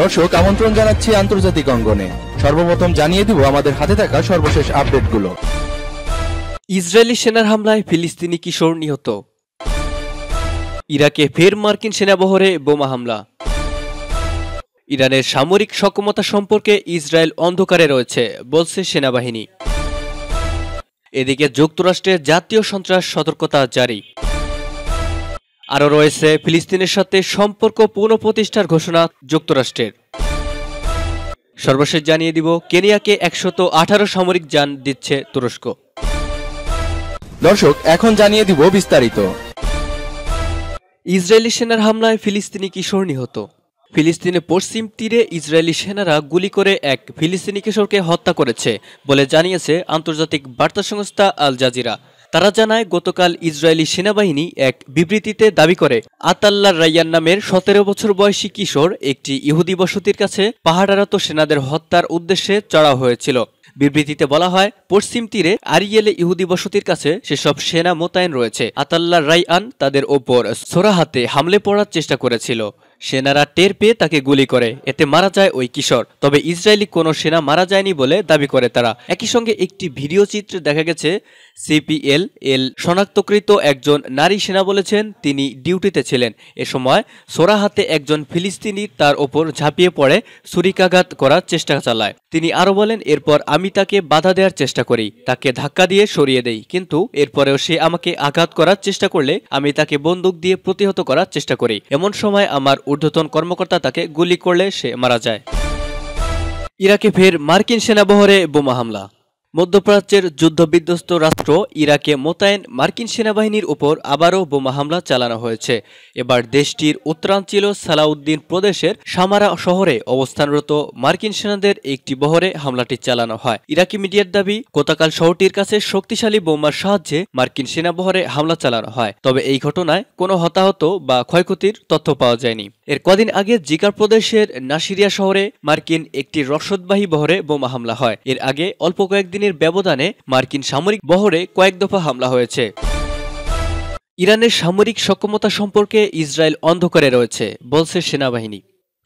দর্শক আমন্ত্রণ জানাচ্ছি আন্তর্জাতিক অঙ্গনে সর্বপ্রথম জানিয়ে দিব আমাদের হাতে থাকা সর্বশেষ আপডেটগুলো ইসরায়েলি সেনার হামলায় ফিলিস্তিনি কিশোর নিহত ইরাকে ফের মার্কিন সেনাবহরে বোমা হামলা ইরানের সামরিক সক্ষমতা সম্পর্কে ইসরায়েল অন্ধকারে রয়েছে বলছে সেনাবাহিনী এদিকে যুক্তরাষ্ট্রের জাতীয় সন্ত্রাস সতর্কতা জারি আরও রয়েছে ফিলিস্তিনের সাথে সম্পর্ক পুনঃপ্রতিষ্ঠার ঘোষণা যুক্তরাষ্ট্রের সর্বশেষ জানিয়ে দিব কেনিয়াকে একশত আঠারো সামরিক যান দিচ্ছে তুরস্ক দর্শক এখন জানিয়ে দিব বিস্তারিত ইসরায়েলি সেনার হামলায় ফিলিস্তিনি কিশোর নিহত ফিলিস্তিনে পশ্চিম তীরে ইসরায়েলি সেনারা গুলি করে এক ফিলিস্তিনি কিশোরকে হত্যা করেছে বলে জানিয়েছে আন্তর্জাতিক বার্তা সংস্থা আল জাজিরা তারা জানায় গতকাল ইসরায়েলি সেনাবাহিনী এক বিবৃতিতে দাবি করে আতাল্লা রাইয়ান নামের সতেরো বছর বয়সী কিশোর একটি ইহুদি বসতির কাছে পাহাড়ারত সেনাদের হত্যার উদ্দেশ্যে চড়া হয়েছিল বিবৃতিতে বলা হয় পশ্চিম তীরে আরিয়েলে ইহুদি বসতির কাছে সেসব সেনা মোতায়েন রয়েছে আতাল্লা রাইয়ান তাদের ওপর সোরাহাতে হামলে পড়ার চেষ্টা করেছিল সেনারা টের পেয়ে তাকে গুলি করে এতে মারা যায় ওই কিশোর তবে ইসরায়েলি কোনো সেনা মারা যায়নি বলে দাবি করে তারা একই সঙ্গে একটি ভিডিও চিত্রে দেখা গেছে সিপিএল এল শনাক্তকৃত একজন নারী সেনা বলেছেন তিনি ডিউটিতে ছিলেন এ সময় সোরাহাতে একজন ফিলিস্তিনি তার ওপর ঝাঁপিয়ে পড়ে ছুরিকাঘাত করার চেষ্টা চালায় তিনি আরও বলেন এরপর আমি তাকে বাধা দেওয়ার চেষ্টা করি তাকে ধাক্কা দিয়ে সরিয়ে দেই কিন্তু এরপরেও সে আমাকে আঘাত করার চেষ্টা করলে আমি তাকে বন্দুক দিয়ে প্রতিহত করার চেষ্টা করি এমন সময় আমার ঊর্ধ্বতন কর্মকর্তা তাকে গুলি করলে সে মারা যায় ইরাকে ফের মার্কিন সেনাবহরে বোমা হামলা মধ্যপ্রাচ্যের যুদ্ধবিধ্বস্ত রাষ্ট্র ইরাকে মোতায়েন মার্কিন সেনাবাহিনীর উপর আবারও বোমা হামলা চালানো হয়েছে এবার দেশটির উত্তরাঞ্চল সালাউদ্দিন প্রদেশের সামারা শহরে অবস্থানরত মার্কিন সেনাদের একটি বহরে হামলাটি চালানো হয় ইরাকি মিডিয়ার দাবি গতকাল শহরটির কাছে শক্তিশালী বোমার সাহায্যে মার্কিন সেনা বহরে হামলা চালানো হয় তবে এই ঘটনায় কোনো হতাহত বা ক্ষয়ক্ষতির তথ্য পাওয়া যায়নি এর কদিন আগে জিকার প্রদেশের নাসিরিয়া শহরে মার্কিন একটি রসদবাহী বহরে বোমা হামলা হয় এর আগে অল্প কয়েকদিন দিনের ব্যবধানে মার্কিন সামরিক বহরে কয়েক দফা হামলা হয়েছে ইরানের সামরিক সক্ষমতা সম্পর্কে ইসরায়েল অন্ধকারে রয়েছে বলছে সেনাবাহিনী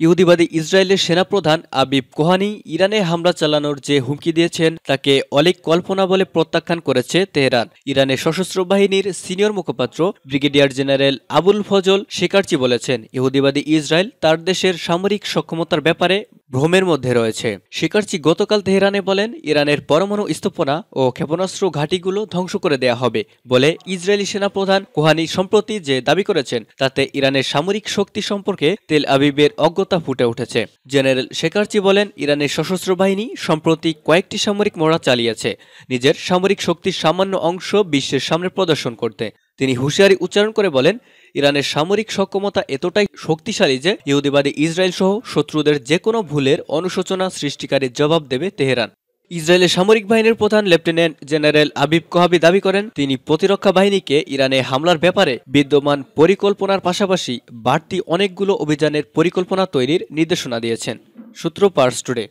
ইহুদিবাদী ইসরায়েলের সেনাপ্রধান আবিব কোহানি ইরানে হামলা চালানোর যে হুমকি দিয়েছেন তাকে অলেক কল্পনা বলে প্রত্যাখ্যান করেছে তেহরান ইরানের সশস্ত্র বাহিনীর সিনিয়র মুখপাত্র brigadier general Abul Fazl Shekarchi বলেছেন ইহুদিবাদী ইসরায়েল তার দেশের সামরিক সক্ষমতার ব্যাপারে ভ্রমের মধ্যে রয়েছে শিকারচি গতকাল তেহরানে বলেন ইরানের পরমাণু স্থাপনা ও ক্ষেপণাস্ত্র ঘাঁটিগুলো ধ্বংস করে দেয়া হবে বলে ইসরায়েলি সেনাপ্রধান কোহানি সম্প্রতি যে দাবি করেছেন তাতে ইরানের সামরিক শক্তি সম্পর্কে তেল আবিবের অজ্ঞতা ফুটে উঠেছে জেনারেল শেখার্চি বলেন ইরানের সশস্ত্র বাহিনী সম্প্রতি কয়েকটি সামরিক মরা চালিয়েছে নিজের সামরিক শক্তির সামান্য অংশ বিশ্বের সামনে প্রদর্শন করতে তিনি হুঁশিয়ারি উচ্চারণ করে বলেন ইরানের সামরিক সক্ষমতা এতটাই শক্তিশালী যে ইহুদিবাদী ইসরায়েল সহ শত্রুদের যে কোনো ভুলের অনুশোচনা সৃষ্টিকারী জবাব দেবে তেহরান ইসরায়েলের সামরিক বাহিনীর প্রধান লেফটেন্যান্ট জেনারেল আবিব কোহাবি দাবি করেন তিনি প্রতিরক্ষা বাহিনীকে ইরানে হামলার ব্যাপারে বিদ্যমান পরিকল্পনার পাশাপাশি বাড়তি অনেকগুলো অভিযানের পরিকল্পনা তৈরির নির্দেশনা দিয়েছেন সূত্র পার্স টুডে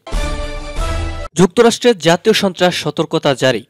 যুক্তরাষ্ট্রের জাতীয় সন্ত্রাস সতর্কতা জারি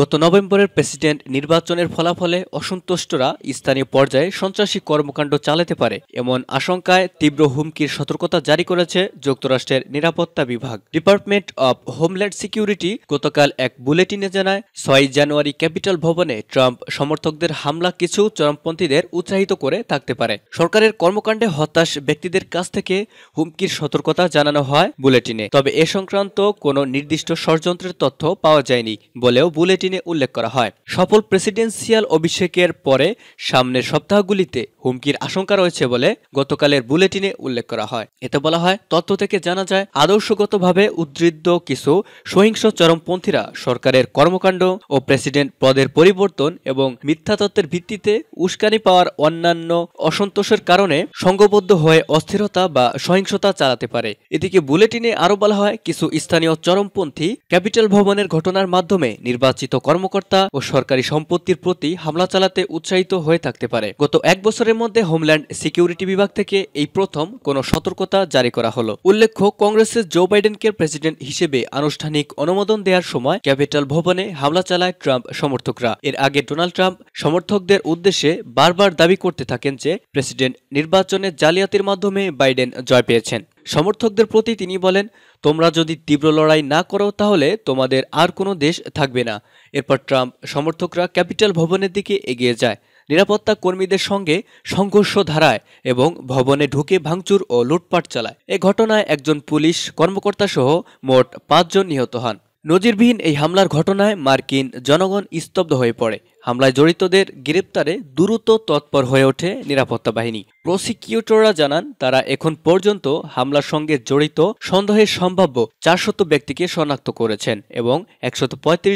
গত নভেম্বরের প্রেসিডেন্ট নির্বাচনের ফলাফলে অসন্তুষ্টরা স্থানীয় পর্যায়ে সন্ত্রাসী কর্মকাণ্ড চালাতে পারে এমন আশঙ্কায় তীব্র হুমকির সতর্কতা জারি করেছে যুক্তরাষ্ট্রের নিরাপত্তা বিভাগ ডিপার্টমেন্ট অব হোমল্যান্ড সিকিউরিটি গতকাল এক বুলেটিনে জানায় ছয় জানুয়ারি ক্যাপিটাল ভবনে ট্রাম্প সমর্থকদের হামলা কিছু চরমপন্থীদের উৎসাহিত করে থাকতে পারে সরকারের কর্মকাণ্ডে হতাশ ব্যক্তিদের কাছ থেকে হুমকির সতর্কতা জানানো হয় বুলেটিনে তবে এ সংক্রান্ত কোনো নির্দিষ্ট ষড়যন্ত্রের তথ্য পাওয়া যায়নি বলেও বুলেটিন বুলেটিনে উল্লেখ করা হয় সফল প্রেসিডেন্সিয়াল অভিষেকের পরে সামনের সপ্তাহগুলিতে হুমকির আশঙ্কা রয়েছে বলে গতকালের বুলেটিনে উল্লেখ করা হয় এতে বলা হয় তথ্য থেকে জানা যায় আদর্শগতভাবে উদ্বৃত্ত কিছু সহিংস চরমপন্থীরা সরকারের কর্মকাণ্ড ও প্রেসিডেন্ট পদের পরিবর্তন এবং মিথ্যা তত্ত্বের ভিত্তিতে উস্কানি পাওয়ার অন্যান্য অসন্তোষের কারণে সংঘবদ্ধ হয়ে অস্থিরতা বা সহিংসতা চালাতে পারে এদিকে বুলেটিনে আরও বলা হয় কিছু স্থানীয় চরমপন্থী ক্যাপিটাল ভবনের ঘটনার মাধ্যমে নির্বাচিত নিয়োজিত কর্মকর্তা ও সরকারি সম্পত্তির প্রতি হামলা চালাতে উৎসাহিত হয়ে থাকতে পারে গত এক বছরের মধ্যে হোমল্যান্ড সিকিউরিটি বিভাগ থেকে এই প্রথম কোনো সতর্কতা জারি করা হলো উল্লেখ্য কংগ্রেসের জো বাইডেনকে প্রেসিডেন্ট হিসেবে আনুষ্ঠানিক অনুমোদন দেওয়ার সময় ক্যাপিটাল ভবনে হামলা চালায় ট্রাম্প সমর্থকরা এর আগে ডোনাল্ড ট্রাম্প সমর্থকদের উদ্দেশ্যে বারবার দাবি করতে থাকেন যে প্রেসিডেন্ট নির্বাচনে জালিয়াতির মাধ্যমে বাইডেন জয় পেয়েছেন সমর্থকদের প্রতি তিনি বলেন তোমরা যদি তীব্র লড়াই না করো তাহলে তোমাদের আর কোনো দেশ থাকবে না এরপর ট্রাম্প সমর্থকরা ক্যাপিটাল ভবনের দিকে এগিয়ে যায় নিরাপত্তা কর্মীদের সঙ্গে সংঘর্ষ ধারায় এবং ভবনে ঢুকে ভাঙচুর ও লুটপাট চালায় এ ঘটনায় একজন পুলিশ কর্মকর্তাসহ মোট পাঁচজন নিহত হন নজিরবিহীন এই হামলার ঘটনায় মার্কিন জনগণ স্তব্ধ হয়ে পড়ে হামলায় জড়িতদের গ্রেপ্তারে দ্রুত তৎপর হয়ে ওঠে নিরাপত্তা বাহিনী প্রসিকিউটররা জানান তারা এখন পর্যন্ত হামলার সঙ্গে জড়িত সন্দেহের সম্ভাব্য চারশত ব্যক্তিকে শনাক্ত করেছেন এবং একশত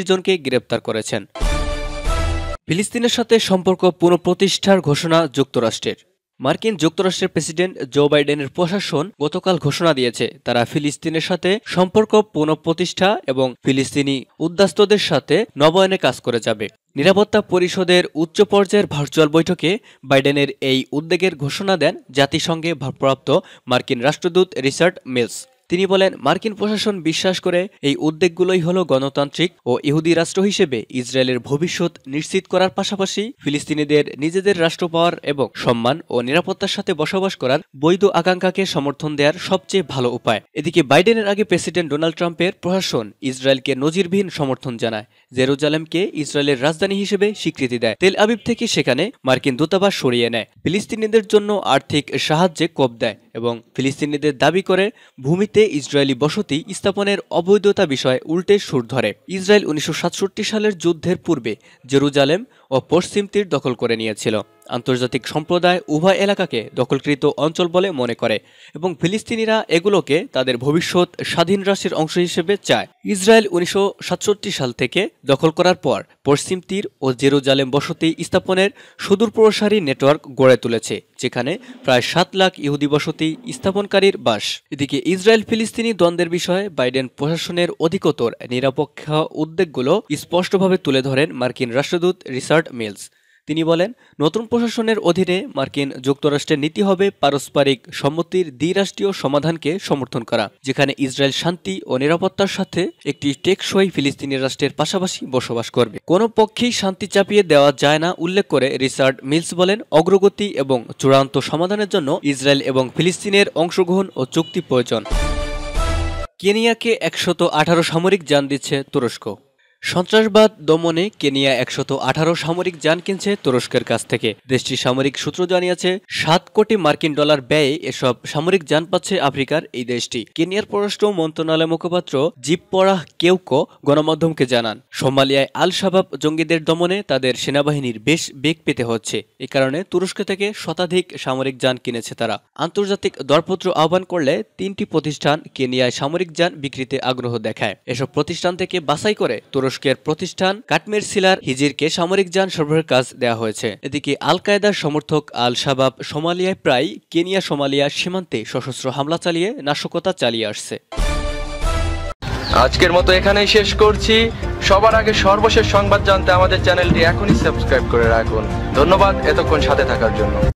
জনকে গ্রেপ্তার করেছেন ফিলিস্তিনের সাথে সম্পর্ক পুনঃপ্রতিষ্ঠার ঘোষণা যুক্তরাষ্ট্রের মার্কিন যুক্তরাষ্ট্রের প্রেসিডেন্ট জো বাইডেনের প্রশাসন গতকাল ঘোষণা দিয়েছে তারা ফিলিস্তিনের সাথে সম্পর্ক পুনঃপ্রতিষ্ঠা এবং ফিলিস্তিনি উদ্বাস্তদের সাথে নবায়নে কাজ করে যাবে নিরাপত্তা পরিষদের উচ্চ পর্যায়ের ভার্চুয়াল বৈঠকে বাইডেনের এই উদ্যোগের ঘোষণা দেন জাতিসংঘে ভারপ্রাপ্ত মার্কিন রাষ্ট্রদূত রিচার্ড মিলস তিনি বলেন মার্কিন প্রশাসন বিশ্বাস করে এই উদ্যোগগুলোই হল গণতান্ত্রিক ও ইহুদি রাষ্ট্র হিসেবে ইসরায়েলের ভবিষ্যৎ নিশ্চিত করার পাশাপাশি ফিলিস্তিনিদের নিজেদের রাষ্ট্র পাওয়ার এবং সম্মান ও নিরাপত্তার সাথে বসবাস করার বৈধ আকাঙ্ক্ষাকে সমর্থন দেওয়ার সবচেয়ে ভালো উপায় এদিকে বাইডেনের আগে প্রেসিডেন্ট ডোনাল্ড ট্রাম্পের প্রশাসন ইসরায়েলকে নজিরবিহীন সমর্থন জানায় জেরুজালেমকে ইসরায়েলের রাজধানী হিসেবে স্বীকৃতি দেয় তেল আবিব থেকে সেখানে মার্কিন দূতাবাস সরিয়ে নেয় ফিলিস্তিনিদের জন্য আর্থিক সাহায্যে কোপ দেয় এবং ফিলিস্তিনিদের দাবি করে ভূমিতে ইসরায়েলি বসতি স্থাপনের অবৈধতা বিষয়ে উল্টে সুর ধরে ইসরায়েল উনিশশো সালের যুদ্ধের পূর্বে জেরুজালেম ও পশ্চিম তীর দখল করে নিয়েছিল আন্তর্জাতিক সম্প্রদায় উভয় এলাকাকে দখলকৃত অঞ্চল বলে মনে করে এবং ফিলিস্তিনিরা এগুলোকে তাদের ভবিষ্যৎ স্বাধীন রাশির অংশ হিসেবে চায় ইসরায়েল উনিশশো সাল থেকে দখল করার পর পশ্চিম তীর ও জেরুজালেম বসতি স্থাপনের সুদূর প্রসারী নেটওয়ার্ক গড়ে তুলেছে যেখানে প্রায় সাত লাখ ইহুদি বসতি স্থাপনকারীর বাস এদিকে ইসরায়েল ফিলিস্তিনি দ্বন্দ্বের বিষয়ে বাইডেন প্রশাসনের অধিকতর নিরপেক্ষ উদ্বেগগুলো স্পষ্টভাবে তুলে ধরেন মার্কিন রাষ্ট্রদূত রিসার্চ রবার্ট মিলস তিনি বলেন নতুন প্রশাসনের অধীনে মার্কিন যুক্তরাষ্ট্রের নীতি হবে পারস্পরিক সম্মতির দ্বিরাষ্ট্রীয় সমাধানকে সমর্থন করা যেখানে ইসরায়েল শান্তি ও নিরাপত্তার সাথে একটি টেকসই ফিলিস্তিনি রাষ্ট্রের পাশাপাশি বসবাস করবে কোনো পক্ষেই শান্তি চাপিয়ে দেওয়া যায় না উল্লেখ করে রিচার্ড মিলস বলেন অগ্রগতি এবং চূড়ান্ত সমাধানের জন্য ইসরায়েল এবং ফিলিস্তিনের অংশগ্রহণ ও চুক্তি প্রয়োজন কেনিয়াকে একশত আঠারো সামরিক যান দিচ্ছে তুরস্ক সন্ত্রাসবাদ দমনে কেনিয়া একশত আঠারো সামরিক যান কিনছে তুরস্কের কাছ থেকে দেশটির সামরিক সূত্র জানিয়েছে সাত কোটি মার্কিন ডলার ব্যয়ে এসব সামরিক যান পাচ্ছে আফ্রিকার এই দেশটি কেনিয়ার পররাষ্ট্র মন্ত্রণালয় মুখপাত্র জিপপরাহ কেউকো গণমাধ্যমকে জানান সোমালিয়ায় আল শাবাব জঙ্গিদের দমনে তাদের সেনাবাহিনীর বেশ বেগ পেতে হচ্ছে এ কারণে তুরস্ক থেকে শতাধিক সামরিক যান কিনেছে তারা আন্তর্জাতিক দরপত্র আহ্বান করলে তিনটি প্রতিষ্ঠান কেনিয়ায় সামরিক যান বিক্রিতে আগ্রহ দেখায় এসব প্রতিষ্ঠান থেকে বাছাই করে তুরস্ক তুরস্কের প্রতিষ্ঠান কাটমির সিলার হিজিরকে সামরিক যান সরবরাহের কাজ দেওয়া হয়েছে এদিকে আল কায়দার সমর্থক আল শাবাব সোমালিয়ায় প্রায় কেনিয়া সোমালিয়া সীমান্তে সশস্ত্র হামলা চালিয়ে নাশকতা চালিয়ে আসছে আজকের মতো এখানেই শেষ করছি সবার আগে সর্বশেষ সংবাদ জানতে আমাদের চ্যানেলটি এখনই সাবস্ক্রাইব করে রাখুন ধন্যবাদ এতক্ষণ সাথে থাকার জন্য